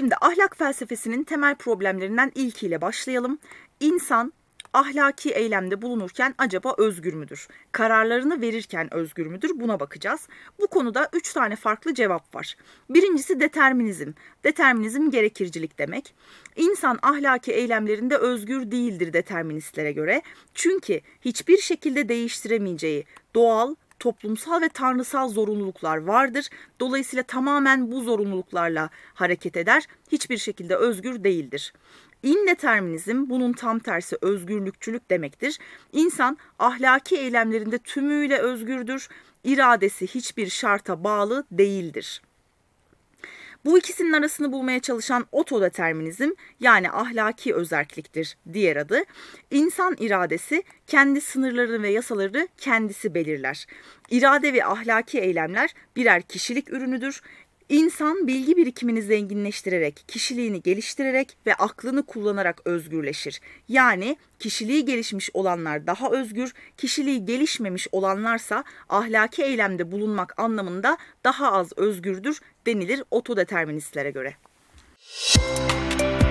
Şimdi ahlak felsefesinin temel problemlerinden ilkiyle başlayalım. İnsan ahlaki eylemde bulunurken acaba özgür müdür? Kararlarını verirken özgür müdür? Buna bakacağız. Bu konuda üç tane farklı cevap var. Birincisi determinizm. Determinizm gerekircilik demek. İnsan ahlaki eylemlerinde özgür değildir deterministlere göre. Çünkü hiçbir şekilde değiştiremeyeceği doğal, toplumsal ve tanrısal zorunluluklar vardır. Dolayısıyla tamamen bu zorunluluklarla hareket eder. Hiçbir şekilde özgür değildir. İndeterminizm bunun tam tersi özgürlükçülük demektir. İnsan ahlaki eylemlerinde tümüyle özgürdür. İradesi hiçbir şarta bağlı değildir.'' Bu ikisinin arasını bulmaya çalışan otodeterminizm yani ahlaki özelliktir diğer adı. İnsan iradesi kendi sınırlarını ve yasalarını kendisi belirler. İrade ve ahlaki eylemler birer kişilik ürünüdür. İnsan bilgi birikimini zenginleştirerek, kişiliğini geliştirerek ve aklını kullanarak özgürleşir. Yani kişiliği gelişmiş olanlar daha özgür, kişiliği gelişmemiş olanlarsa ahlaki eylemde bulunmak anlamında daha az özgürdür denilir otodeterministlere göre. Müzik